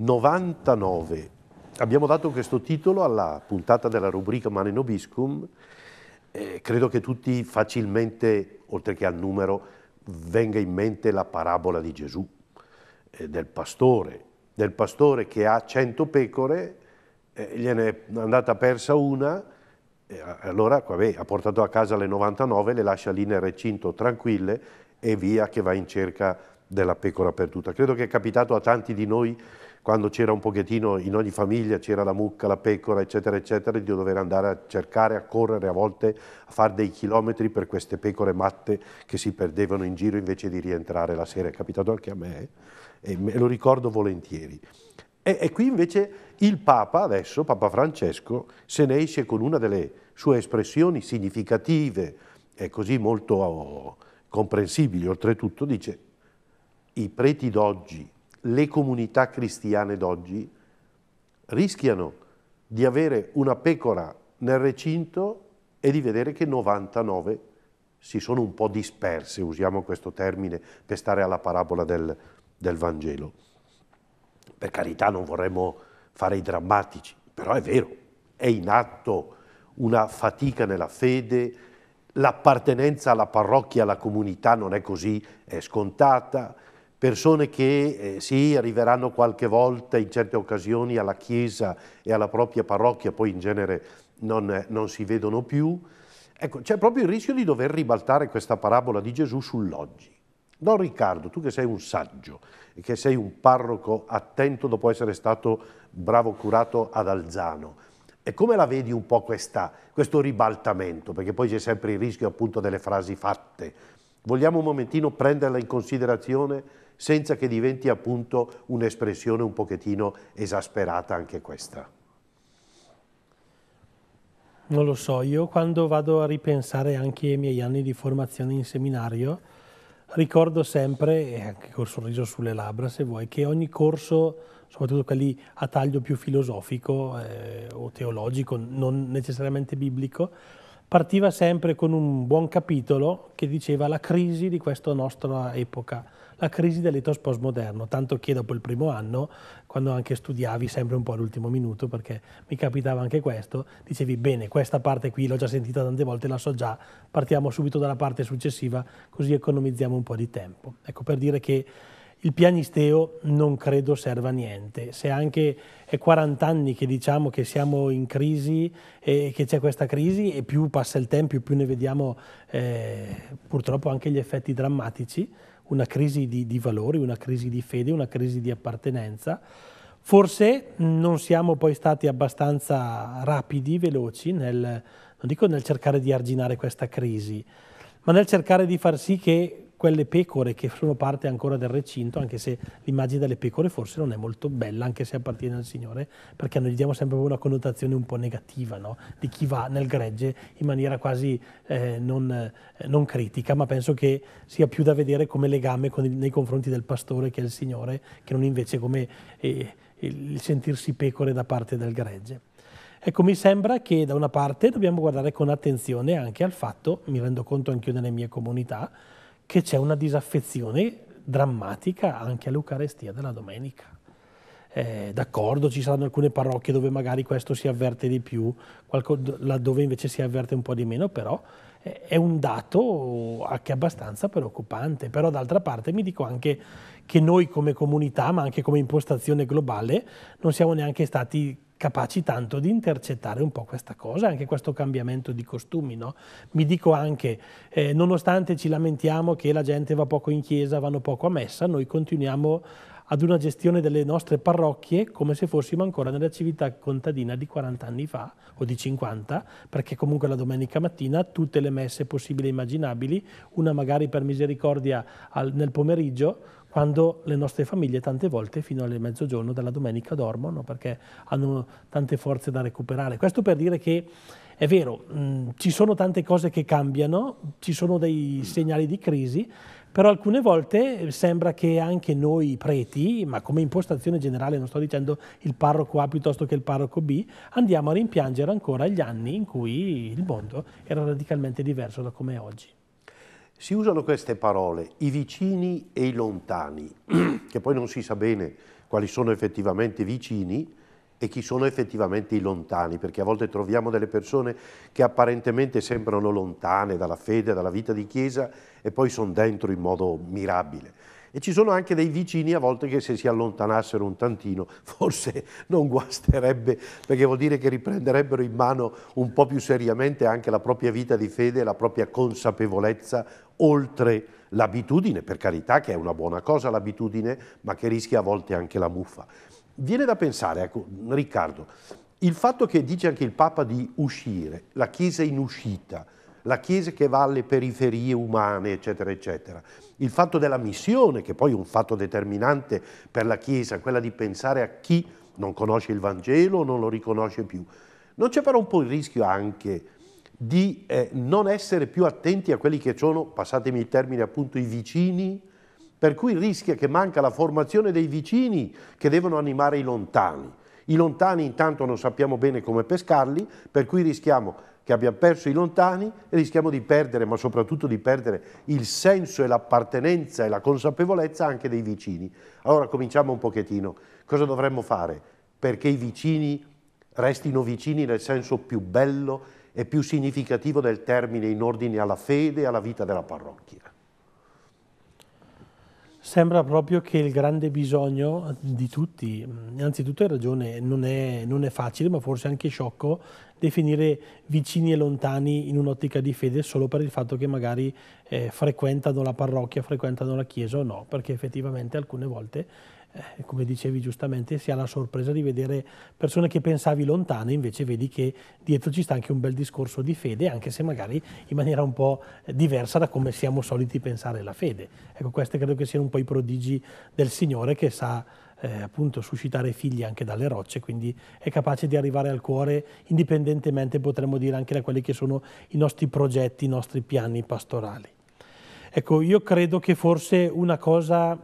99. Abbiamo dato questo titolo alla puntata della rubrica Mane Nobiscum. Eh, credo che tutti facilmente, oltre che al numero, venga in mente la parabola di Gesù, eh, del pastore, del pastore che ha 100 pecore, eh, gliene è andata persa una, e allora vabbè, ha portato a casa le 99, le lascia lì nel recinto tranquille e via che va in cerca della pecora perduta. Credo che è capitato a tanti di noi quando c'era un pochettino, in ogni famiglia c'era la mucca, la pecora, eccetera, eccetera, di dover andare a cercare, a correre a volte, a fare dei chilometri per queste pecore matte che si perdevano in giro invece di rientrare la sera. È capitato anche a me eh, e me lo ricordo volentieri. E, e qui invece il Papa adesso, Papa Francesco, se ne esce con una delle sue espressioni significative e così molto oh, comprensibili, oltretutto dice i preti d'oggi le comunità cristiane d'oggi rischiano di avere una pecora nel recinto e di vedere che 99 si sono un po' disperse, usiamo questo termine per stare alla parabola del, del Vangelo. Per carità non vorremmo fare i drammatici, però è vero, è in atto una fatica nella fede, l'appartenenza alla parrocchia, alla comunità non è così, è scontata, persone che eh, sì, arriveranno qualche volta in certe occasioni alla chiesa e alla propria parrocchia, poi in genere non, non si vedono più. Ecco, c'è proprio il rischio di dover ribaltare questa parabola di Gesù sull'oggi. Don Riccardo, tu che sei un saggio e che sei un parroco attento dopo essere stato bravo curato ad Alzano, e come la vedi un po' questa, questo ribaltamento? Perché poi c'è sempre il rischio appunto delle frasi fatte, Vogliamo un momentino prenderla in considerazione senza che diventi appunto un'espressione un pochettino esasperata anche questa. Non lo so, io quando vado a ripensare anche ai miei anni di formazione in seminario, ricordo sempre, e anche col sorriso sulle labbra se vuoi, che ogni corso, soprattutto quelli a taglio più filosofico eh, o teologico, non necessariamente biblico, partiva sempre con un buon capitolo che diceva la crisi di questa nostra epoca, la crisi dell'etos postmoderno, tanto che dopo il primo anno, quando anche studiavi sempre un po' all'ultimo minuto, perché mi capitava anche questo, dicevi bene, questa parte qui l'ho già sentita tante volte, la so già, partiamo subito dalla parte successiva, così economizziamo un po' di tempo. Ecco, per dire che il pianisteo non credo serva a niente. Se anche è 40 anni che diciamo che siamo in crisi e che c'è questa crisi e più passa il tempo e più ne vediamo eh, purtroppo anche gli effetti drammatici, una crisi di, di valori, una crisi di fede, una crisi di appartenenza. Forse non siamo poi stati abbastanza rapidi, veloci nel, non dico nel cercare di arginare questa crisi, ma nel cercare di far sì che quelle pecore che sono parte ancora del recinto, anche se l'immagine delle pecore forse non è molto bella, anche se appartiene al Signore, perché noi gli diamo sempre una connotazione un po' negativa, no? di chi va nel gregge in maniera quasi eh, non, eh, non, critica, ma penso che sia più da vedere come legame con nei confronti del pastore che è il Signore, che non invece come eh, il sentirsi pecore da parte del gregge. Ecco, mi sembra che da una parte dobbiamo guardare con attenzione anche al fatto, mi rendo conto anch'io nelle mie comunità, che c'è una disaffezione drammatica anche all'Eucarestia della domenica. Eh, d'accordo, ci saranno alcune parrocchie dove magari questo si avverte di più, laddove invece si avverte un po' di meno, però è un dato anche abbastanza preoccupante, però d'altra parte mi dico anche che noi come comunità, ma anche come impostazione globale, non siamo neanche stati capaci tanto di intercettare un po' questa cosa, anche questo cambiamento di costumi. No? Mi dico anche, eh, nonostante ci lamentiamo che la gente va poco in chiesa, vanno poco a messa, noi continuiamo ad una gestione delle nostre parrocchie come se fossimo ancora nella civiltà contadina di 40 anni fa o di 50, perché comunque la domenica mattina tutte le messe possibili e immaginabili, una magari per misericordia al, nel pomeriggio, quando le nostre famiglie tante volte fino alle mezzogiorno della domenica dormono perché hanno tante forze da recuperare. Questo per dire che è vero, mh, mm, ci sono tante cose che cambiano, ci sono dei segnali di crisi, però alcune volte eh, sembra che anche noi preti, ma come impostazione generale, non sto dicendo il parroco A piuttosto che il parroco B, andiamo a rimpiangere ancora gli anni in cui il mondo era radicalmente diverso da come è oggi. Si usano queste parole, i vicini e i lontani, che poi non si sa bene quali sono effettivamente vicini, e chi sono effettivamente i lontani, perché a volte troviamo delle persone che apparentemente sembrano lontane dalla fede, dalla vita di chiesa e poi sono dentro in modo mirabile. E ci sono anche dei vicini a volte che se si allontanassero un tantino forse non guasterebbe, perché vuol dire che riprenderebbero in mano un po' più seriamente anche la propria vita di fede, la propria consapevolezza oltre l'abitudine, per carità che è una buona cosa l'abitudine, ma che rischia a volte anche la muffa. Viene da pensare, ecco, Riccardo, il fatto che dice anche il Papa di uscire, la Chiesa in uscita, la Chiesa che va alle periferie umane, eccetera, eccetera. Il fatto della missione, che poi è un fatto determinante per la Chiesa, quella di pensare a chi non conosce il Vangelo, o non lo riconosce più. Non c'è però un po' il rischio anche di eh, non essere più attenti a quelli che sono, passatemi il termine appunto, i vicini, per cui rischia che manca la formazione dei vicini che devono animare i lontani. I lontani intanto non sappiamo bene come pescarli, per cui rischiamo che abbiamo perso i lontani e rischiamo di perdere, ma soprattutto di perdere il senso e l'appartenenza e la consapevolezza anche dei vicini. Allora cominciamo un pochettino. Cosa dovremmo fare perché i vicini restino vicini nel senso più bello e più significativo del termine in ordine alla fede e alla vita della parrocchia? Sembra proprio che il grande bisogno di tutti, innanzitutto hai ragione, non è, non è facile ma forse anche sciocco definire vicini e lontani in un'ottica di fede solo per il fatto che magari eh, frequentano la parrocchia, frequentano la chiesa o no, perché effettivamente alcune volte eh, come dicevi giustamente, si ha la sorpresa di vedere persone che pensavi lontane, invece vedi che dietro ci sta anche un bel discorso di fede, anche se magari in maniera un po' diversa da come siamo soliti pensare la fede. Ecco, questi credo che siano un po' i prodigi del Signore che sa eh, appunto suscitare figli anche dalle rocce, quindi è capace di arrivare al cuore indipendentemente, potremmo dire, anche da quelli che sono i nostri progetti, i nostri piani pastorali. Ecco, io credo che forse una cosa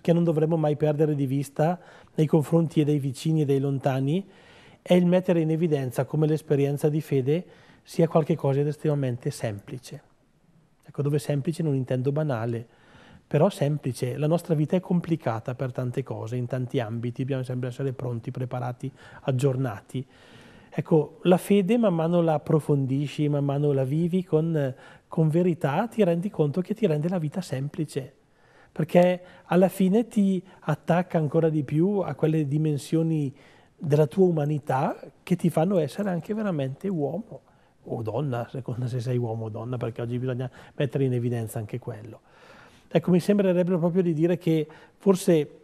che non dovremmo mai perdere di vista nei confronti dei vicini e dei lontani è il mettere in evidenza come l'esperienza di fede sia qualcosa di estremamente semplice. Ecco, dove semplice non intendo banale, però semplice. La nostra vita è complicata per tante cose, in tanti ambiti, dobbiamo sempre essere pronti, preparati, aggiornati. Ecco, la fede man mano la approfondisci, man mano la vivi con, con verità, ti rendi conto che ti rende la vita semplice perché alla fine ti attacca ancora di più a quelle dimensioni della tua umanità che ti fanno essere anche veramente uomo o donna, secondo se sei uomo o donna, perché oggi bisogna mettere in evidenza anche quello. Ecco, mi sembrerebbe proprio di dire che forse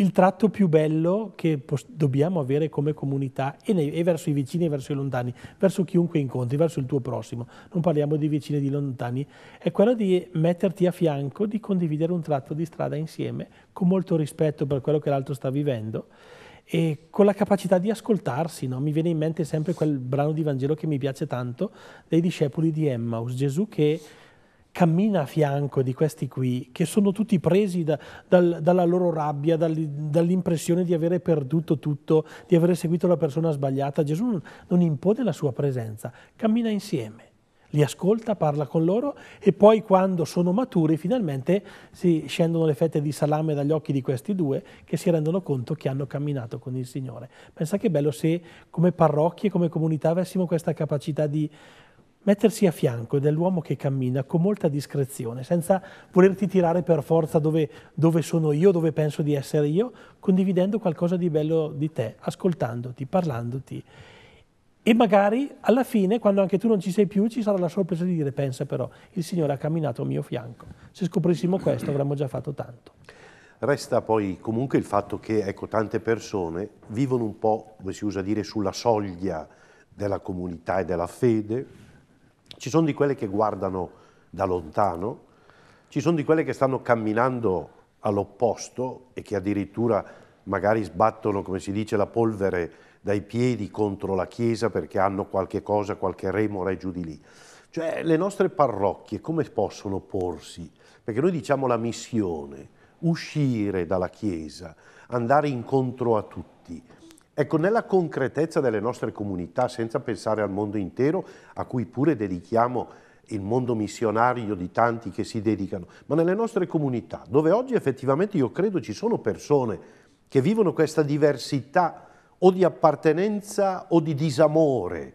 il tratto più bello che dobbiamo avere come comunità e, nei, e, verso i vicini e verso i lontani, verso chiunque incontri, verso il tuo prossimo, non parliamo di vicini e di lontani, è quello di metterti a fianco, di condividere un tratto di strada insieme con molto rispetto per quello che l'altro sta vivendo e con la capacità di ascoltarsi. No? Mi viene in mente sempre quel brano di Vangelo che mi piace tanto dei discepoli di Emmaus, Gesù che cammina a fianco di questi qui che sono tutti presi da, dal, dalla loro rabbia, dal, dall'impressione di avere perduto tutto, di aver seguito la persona sbagliata. Gesù non, non impone la sua presenza, cammina insieme, li ascolta, parla con loro e poi quando sono maturi finalmente si scendono le fette di salame dagli occhi di questi due che si rendono conto che hanno camminato con il Signore. Pensa che bello se come parrocchie, come comunità avessimo questa capacità di mettersi a fianco dell'uomo che cammina con molta discrezione, senza volerti tirare per forza dove, dove, sono io, dove penso di essere io, condividendo qualcosa di bello di te, ascoltandoti, parlandoti. E magari alla fine, quando anche tu non ci sei più, ci sarà la sorpresa di dire, pensa però, il Signore ha camminato a mio fianco. Se scoprissimo questo avremmo già fatto tanto. Resta poi comunque il fatto che ecco, tante persone vivono un po', come si usa dire, sulla soglia della comunità e della fede, ci sono di quelle che guardano da lontano, ci sono di quelle che stanno camminando all'opposto e che addirittura magari sbattono, come si dice, la polvere dai piedi contro la chiesa perché hanno qualche cosa, qualche remora e giù di lì. Cioè le nostre parrocchie come possono porsi? Perché noi diciamo la missione, uscire dalla chiesa, andare incontro a tutti. Ecco, nella concretezza delle nostre comunità, senza pensare al mondo intero, a cui pure dedichiamo il mondo missionario di tanti che si dedicano, ma nelle nostre comunità, dove oggi effettivamente io credo ci sono persone che vivono questa diversità o di appartenenza o di disamore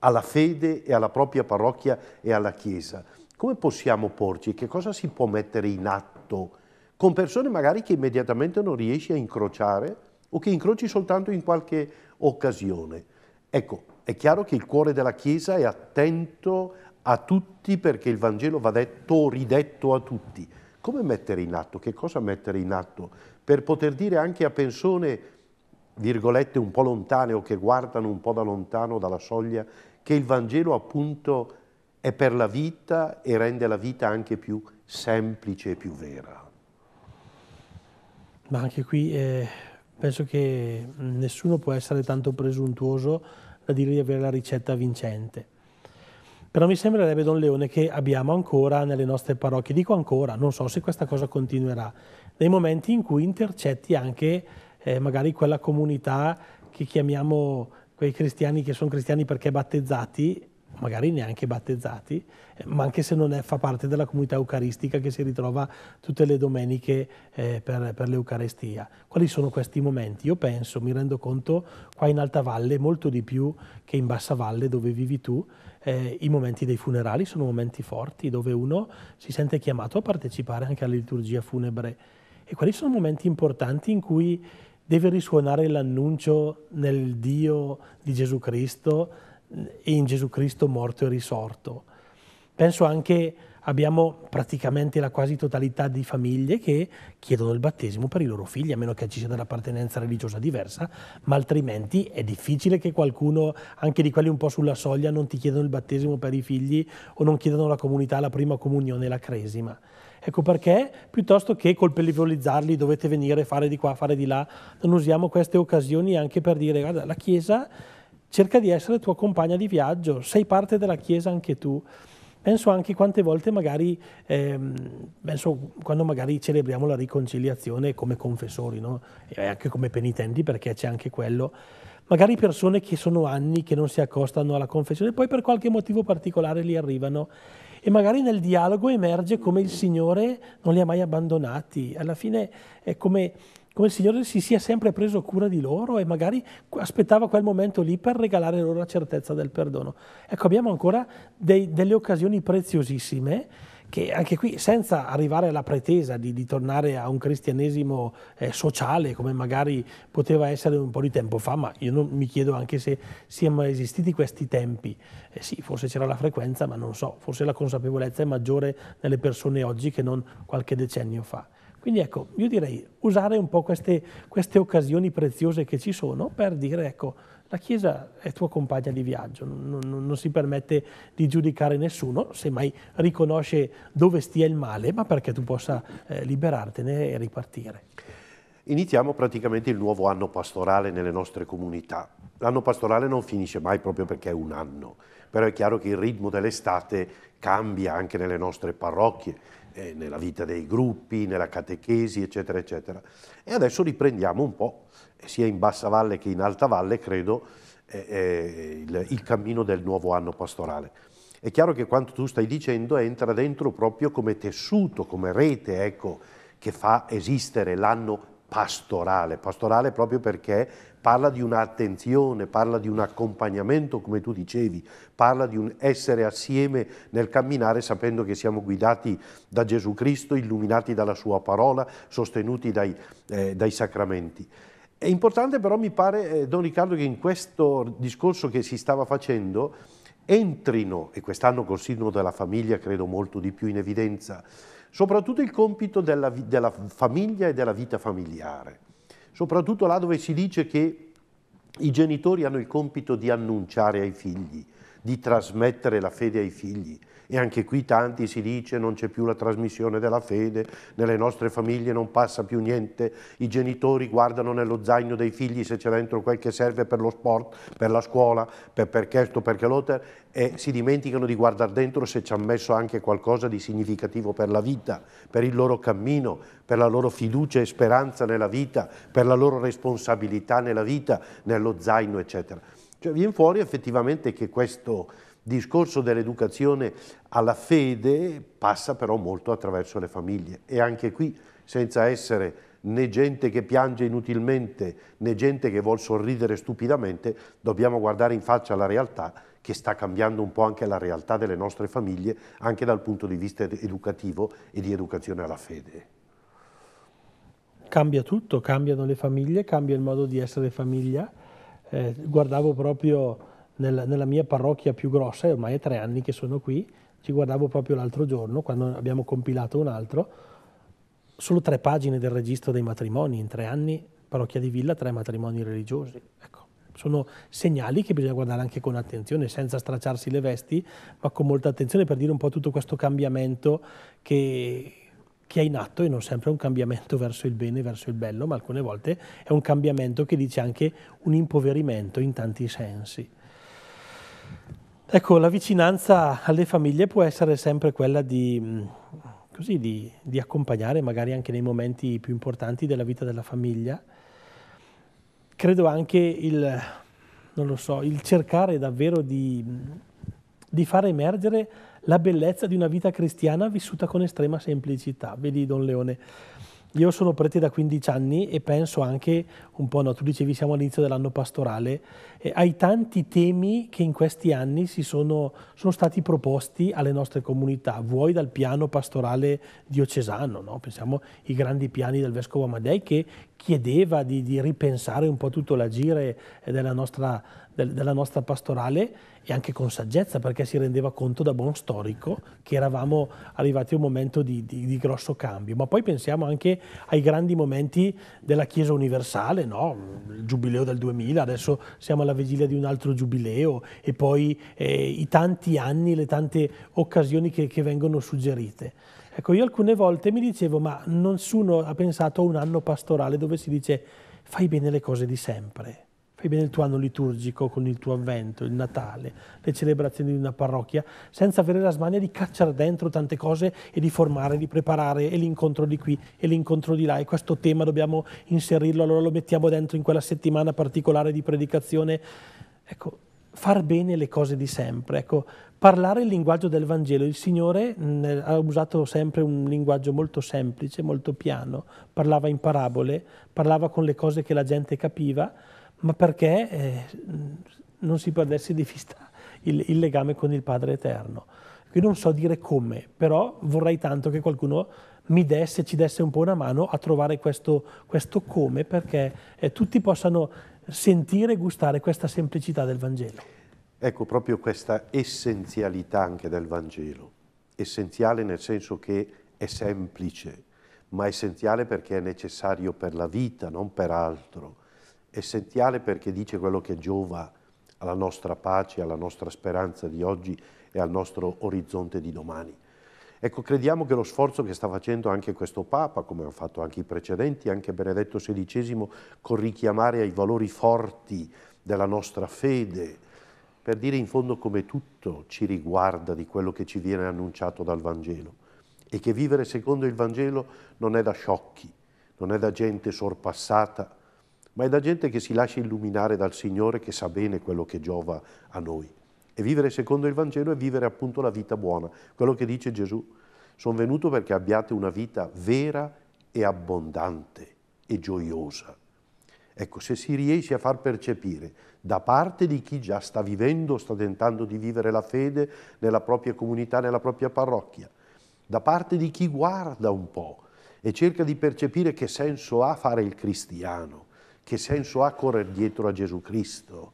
alla fede e alla propria parrocchia e alla Chiesa. Come possiamo porci? Che cosa si può mettere in atto con persone magari che immediatamente non riesci a incrociare? o che incroci soltanto in qualche occasione. Ecco, è chiaro che il cuore della Chiesa è attento a tutti perché il Vangelo va detto, ridetto a tutti. Come mettere in atto? Che cosa mettere in atto? Per poter dire anche a persone, virgolette, un po' lontane o che guardano un po' da lontano, dalla soglia, che il Vangelo appunto è per la vita e rende la vita anche più semplice e più vera. Ma anche qui eh, penso che mm, nessuno può essere tanto presuntuoso da dire di avere la ricetta vincente. Però mi sembrerebbe, Don Leone, che abbiamo ancora nelle nostre parrocchie, dico ancora, non so se questa cosa continuerà, dei momenti in cui intercetti anche eh, magari quella comunità che chiamiamo quei cristiani che sono cristiani perché battezzati magari neanche battezzati, eh, ma anche se non è, fa parte della comunità eucaristica che si ritrova tutte le domeniche eh, per, per l'Eucarestia. Quali sono questi momenti? Io penso, mi rendo conto, qua in Alta Valle molto di più che in Bassa Valle dove vivi tu, eh, i momenti dei funerali sono momenti forti dove uno si sente chiamato a partecipare anche alla liturgia funebre e quali sono momenti importanti in cui deve risuonare l'annuncio nel Dio di Gesù Cristo e in Gesù Cristo morto e risorto. Penso anche abbiamo praticamente la quasi totalità di famiglie che chiedono il battesimo per i loro figli, a meno che ci sia dell'appartenenza religiosa diversa, ma altrimenti è difficile che qualcuno, anche di quelli un po' sulla soglia, non ti chiedano il battesimo per i figli o non chiedano la comunità, la prima comunione, la cresima. Ecco perché, piuttosto che colpevolizzarli, dovete venire, fare di qua, fare di là, non usiamo queste occasioni anche per dire, guarda, la Chiesa cerca di essere tua compagna di viaggio, sei parte della Chiesa anche tu. Penso anche quante volte magari, ehm, penso quando magari celebriamo la riconciliazione come confessori, no? e anche come penitenti perché c'è anche quello, magari persone che sono anni che non si accostano alla confessione, poi per qualche motivo particolare li arrivano e magari nel dialogo emerge come il Signore non li ha mai abbandonati, alla fine è come come il Signore si sia sempre preso cura di loro e magari aspettava quel momento lì per regalare loro la certezza del perdono. Ecco, abbiamo ancora dei, delle occasioni preziosissime che anche qui, senza arrivare alla pretesa di, di tornare a un cristianesimo eh, sociale, come magari poteva essere un po' di tempo fa, ma io non, mi chiedo anche se siano mai esistiti questi tempi. Eh sì, forse c'era la frequenza, ma non so, forse la consapevolezza è maggiore nelle persone oggi che non qualche decennio fa. Quindi ecco, io direi usare un po' queste, queste occasioni preziose che ci sono per dire ecco, la Chiesa è tua compagna di viaggio, non, non, non, si permette di giudicare nessuno, semmai riconosce dove stia il male, ma perché tu possa eh, liberartene e ripartire. Iniziamo praticamente il nuovo anno pastorale nelle nostre comunità. L'anno pastorale non finisce mai proprio perché è un anno, però è chiaro che il ritmo dell'estate cambia anche nelle nostre parrocchie eh, nella vita dei gruppi, nella catechesi, eccetera, eccetera. E adesso riprendiamo un po', eh, sia in bassa valle che in alta valle, credo, eh, eh, il, il cammino del nuovo anno pastorale. È chiaro che quanto tu stai dicendo entra dentro proprio come tessuto, come rete, ecco, che fa esistere l'anno pastorale, pastorale proprio perché parla di un'attenzione, parla di un accompagnamento, come tu dicevi, parla di un essere assieme nel camminare sapendo che siamo guidati da Gesù Cristo, illuminati dalla sua parola, sostenuti dai, eh, dai sacramenti. È importante però mi pare, eh, Don Riccardo, che in questo discorso che si stava facendo entrino, e quest'anno col sindaco della Famiglia credo molto di più in evidenza, soprattutto il compito della, della famiglia e della vita familiare, soprattutto là dove si dice che i genitori hanno il compito di annunciare ai figli, di trasmettere la fede ai figli, e anche qui tanti si dice non c'è più la trasmissione della fede, nelle nostre famiglie non passa più niente, i genitori guardano nello zaino dei figli se c'è dentro quel che serve per lo sport, per la scuola, per, per questo, perché l'altro e si dimenticano di guardare dentro se ci hanno messo anche qualcosa di significativo per la vita, per il loro cammino, per la loro fiducia e speranza nella vita, per la loro responsabilità nella vita, nello zaino, eccetera. Cioè viene fuori effettivamente che questo discorso dell'educazione alla fede passa però molto attraverso le famiglie e anche qui senza essere né gente che piange inutilmente né gente che vuol sorridere stupidamente, dobbiamo guardare in faccia la realtà che sta cambiando un po' anche la realtà delle nostre famiglie, anche dal punto di vista educativo e di educazione alla fede. Cambia tutto, cambiano le famiglie, cambia il modo di essere famiglia. Eh, guardavo proprio nella, nella mia parrocchia più grossa, e ormai è tre anni che sono qui, ci guardavo proprio l'altro giorno quando abbiamo compilato un altro, solo tre pagine del registro dei matrimoni, in tre anni parrocchia di Villa, tre matrimoni religiosi. Ecco, sono segnali che bisogna guardare anche con attenzione, senza stracciarsi le vesti, ma con molta attenzione per dire un po' tutto questo cambiamento che, che è in atto e non sempre è un cambiamento verso il bene, verso il bello, ma alcune volte è un cambiamento che dice anche un impoverimento in tanti sensi. Ecco, la vicinanza alle famiglie può essere sempre quella di, mm, così, di, di accompagnare, magari anche nei momenti più importanti della vita della famiglia. Credo anche il, non lo so, il cercare davvero di, mm, di far emergere la bellezza di una vita cristiana vissuta con estrema semplicità. Vedi Don Leone, io sono prete da 15 anni e penso anche un po', no, tu dicevi siamo all'inizio dell'anno pastorale, eh, ai tanti temi che in questi anni sono, sono, stati proposti alle nostre comunità, vuoi dal piano pastorale diocesano, no? pensiamo ai grandi piani del Vescovo Amadei che chiedeva di, di, ripensare un po' tutto l'agire della nostra, del, della nostra pastorale e anche con saggezza perché si rendeva conto da buon storico che eravamo arrivati a un momento di, di, di grosso cambio. Ma poi pensiamo anche ai grandi momenti della Chiesa universale, no? il giubileo del 2000, adesso siamo alla vigilia di un altro giubileo e poi eh, i tanti anni, le tante occasioni che, che vengono suggerite. Ecco, io alcune volte mi dicevo, ma nessuno ha pensato a un anno pastorale dove si dice fai bene le cose di sempre, fai bene il tuo anno liturgico con il tuo avvento, il Natale, le celebrazioni di una parrocchia, senza avere la smania di cacciare dentro tante cose e di formare, di preparare e l'incontro di qui e l'incontro di là e questo tema dobbiamo inserirlo, allora lo mettiamo dentro in quella settimana particolare di predicazione. Ecco, far bene le cose di sempre, ecco, parlare il linguaggio del Vangelo. Il Signore mh, mm, eh, ha usato sempre un linguaggio molto semplice, molto piano, parlava in parabole, parlava con le cose che la gente capiva, ma perché eh, mm, non si perdesse di vista il, il legame con il Padre Eterno. Io non so dire come, però vorrei tanto che qualcuno mi desse, ci desse un po' una mano a trovare questo, questo come, perché eh, tutti possano sentire e gustare questa semplicità del Vangelo. Ecco, proprio questa essenzialità anche del Vangelo, essenziale nel senso che è semplice, ma essenziale perché è necessario per la vita, non per altro, essenziale perché dice quello che giova alla nostra pace, alla nostra speranza di oggi e al nostro orizzonte di domani. Ecco, crediamo che lo sforzo che sta facendo anche questo Papa, come hanno fatto anche i precedenti, anche Benedetto XVI, con richiamare ai valori forti della nostra fede, per dire in fondo come tutto ci riguarda di quello che ci viene annunciato dal Vangelo e che vivere secondo il Vangelo non è da sciocchi, non è da gente sorpassata, ma è da gente che si lascia illuminare dal Signore che sa bene quello che giova a noi. E vivere secondo il Vangelo è vivere appunto la vita buona, quello che dice Gesù. Sono venuto perché abbiate una vita vera e abbondante e gioiosa. Ecco, se si riesce a far percepire da parte di chi già sta vivendo, sta tentando di vivere la fede nella propria comunità, nella propria parrocchia, da parte di chi guarda un po' e cerca di percepire che senso ha fare il cristiano, che senso ha correre dietro a Gesù Cristo,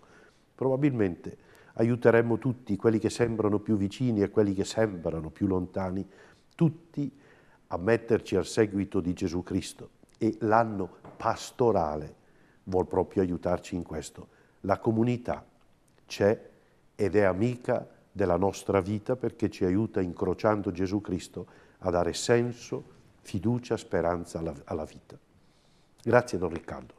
probabilmente aiuteremmo tutti, quelli che sembrano più vicini e quelli che sembrano più lontani, tutti a metterci al seguito di Gesù Cristo. E l'anno pastorale vuol proprio aiutarci in questo. La comunità c'è ed è amica della nostra vita perché ci aiuta, incrociando Gesù Cristo, a dare senso, fiducia, speranza alla, alla vita. Grazie Don Riccardo.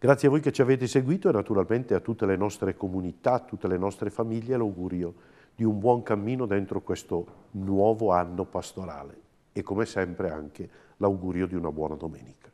Grazie a voi che ci avete seguito e naturalmente a tutte le nostre comunità, a tutte le nostre famiglie l'augurio di un buon cammino dentro questo nuovo anno pastorale e come sempre anche l'augurio di una buona domenica.